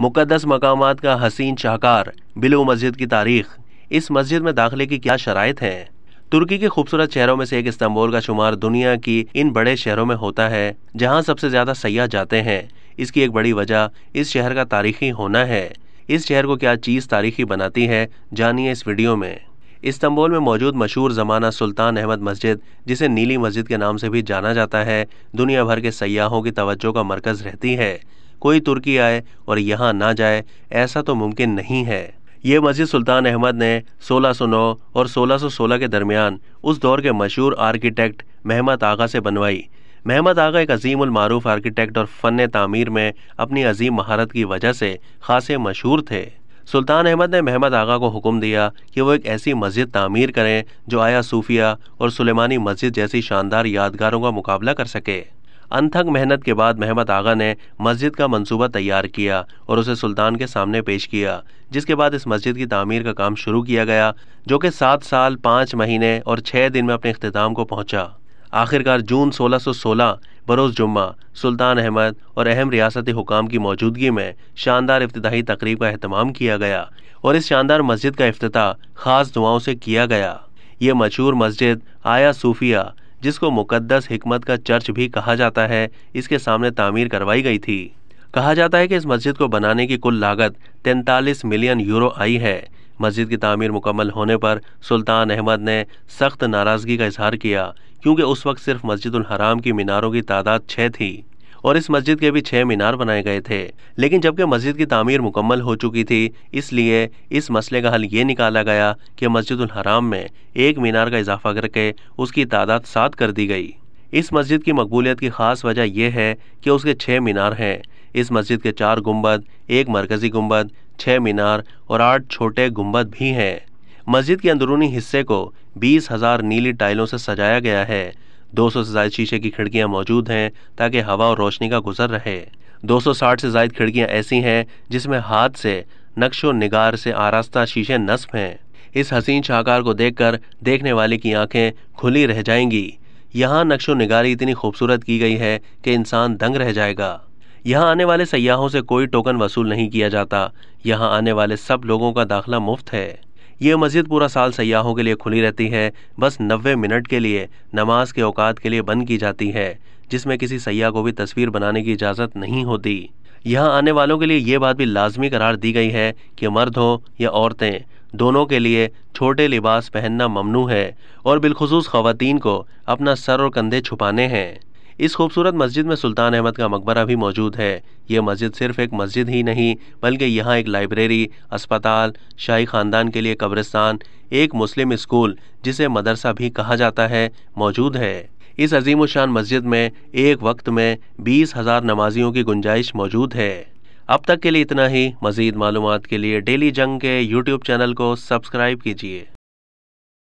मुकदस मकाम का हसीन शाहकार बिलो मस्जिद की तारीख इस मस्जिद में दाखिले की क्या शराय है तुर्की के खूबसूरत शहरों में से एक इस्तांबुल का शुमार दुनिया की इन बड़े शहरों में होता है जहाँ सबसे ज़्यादा सयाह जाते हैं इसकी एक बड़ी वजह इस शहर का तारीखी होना है इस शहर को क्या चीज़ तारीखी बनाती है जानिए इस वीडियो में इस्तांबुल में मौजूद मशहूर ज़माना सुल्तान अहमद मस्जिद जिसे नीली मस्जिद के नाम से भी जाना जाता है दुनिया भर के सयाहों की तवज्जो का मरकज़ रहती है कोई तुर्की आए और यहाँ ना जाए ऐसा तो मुमकिन नहीं है ये मस्जिद सुल्तान अहमद ने 1609 और 1616 के दरमियान उस दौर के मशहूर आर्किटेक्ट महमद आगा से बनवाई महमद आगा एक अजीम आर्किटेक्ट और फ़न तामीर में अपनी अजीम महारत की वजह से खासे मशहूर थे सुल्तान अहमद ने महमद आगा को हुक्म दिया कि वो एक ऐसी मस्जिद तामीर करें जो आया सूफिया और सुलेमानी मस्जिद जैसी शानदार यादगारों का मुकाबला कर सके अनथक मेहनत के बाद महमद आगा ने मस्जिद का मंसूबा तैयार किया और उसे सुल्तान के सामने पेश किया जिसके बाद इस मस्जिद की तामीर का काम शुरू किया गया जो कि सात साल पाँच महीने और छः दिन में अपने अख्ताम को पहुँचा आखिरकार जून 1616 बरोज़ जुम्मा सुल्तान अहमद और अहम रियासती हुकाम की मौजूदगी में शानदार इफ्तही तकरीब का अहतमाम किया गया और इस शानदार मस्जिद का अफ्ताह ख़ास दुआओं से किया गया ये मशहूर मस्जिद आया सूफिया जिसको मुकद्दस हिकमत का चर्च भी कहा जाता है इसके सामने तामीर करवाई गई थी कहा जाता है कि इस मस्जिद को बनाने की कुल लागत तैंतालीस मिलियन यूरो आई है मस्जिद की तामीर मुकम्मल होने पर सुल्तान अहमद ने सख्त नाराज़गी का इजहार किया क्योंकि उस वक्त सिर्फ मस्जिद हराम की मीनारों की तादाद छः थी और इस मस्जिद के भी छह मीनार बनाए गए थे लेकिन जबकि मस्जिद की तामीर मुकम्मल हो चुकी थी इसलिए इस मसले का हल ये निकाला गया कि मस्जिद हराम में एक मीनार का इजाफा करके उसकी तादाद सात कर दी गई इस मस्जिद की मकबूलियत की ख़ास वजह यह है कि उसके छः मीनार हैं इस मस्जिद के चार गुम्बद एक मरकज़ी गुम्बद छः मीनार और आठ छोटे गुम्बद भी हैं मस्जिद के अंदरूनी हिस्से को बीस हज़ार नीली टाइलों से सजाया गया है 200 से ज्यादा शीशे की खिड़कियां मौजूद हैं ताकि हवा और रोशनी का गुजर रहे 260 से ज्यादा खिड़कियां ऐसी हैं जिसमें हाथ से नक्शो निगार से आरास्ता शीशे नस्ब हैं इस हसीन शाहकार को देखकर देखने वाले की आंखें खुली रह जाएंगी यहाँ नक्शो निगारी इतनी खूबसूरत की गई है कि इंसान दंग रह जाएगा यहाँ आने वाले सयाहों से कोई टोकन वसूल नहीं किया जाता यहाँ आने वाले सब लोगों का दाखिला मुफ्त है ये मस्जिद पूरा साल सयाहों के लिए खुली रहती है बस नब्बे मिनट के लिए नमाज के औकात के लिए बंद की जाती है जिसमें किसी सयाह को भी तस्वीर बनाने की इजाज़त नहीं होती यहाँ आने वालों के लिए ये बात भी लाजमी करार दी गई है कि मर्द हो या औरतें दोनों के लिए छोटे लिबास पहनना ममनू है और बिलखसूस ख़वान को अपना सर और कंधे छुपाने हैं इस खूबसूरत मस्जिद में सुल्तान अहमद का मकबरा भी मौजूद है ये मस्जिद सिर्फ एक मस्जिद ही नहीं बल्कि यहाँ एक लाइब्रेरी अस्पताल शाही ख़ानदान के लिए कब्रिस्तान एक मुस्लिम स्कूल जिसे मदरसा भी कहा जाता है मौजूद है इस अजीम शान मस्जिद में एक वक्त में बीस हज़ार नमाजियों की गुंजाइश मौजूद है अब तक के लिए इतना ही मज़ीद मालूम के लिए डेली जंग के यूट्यूब चैनल को सब्सक्राइब कीजिए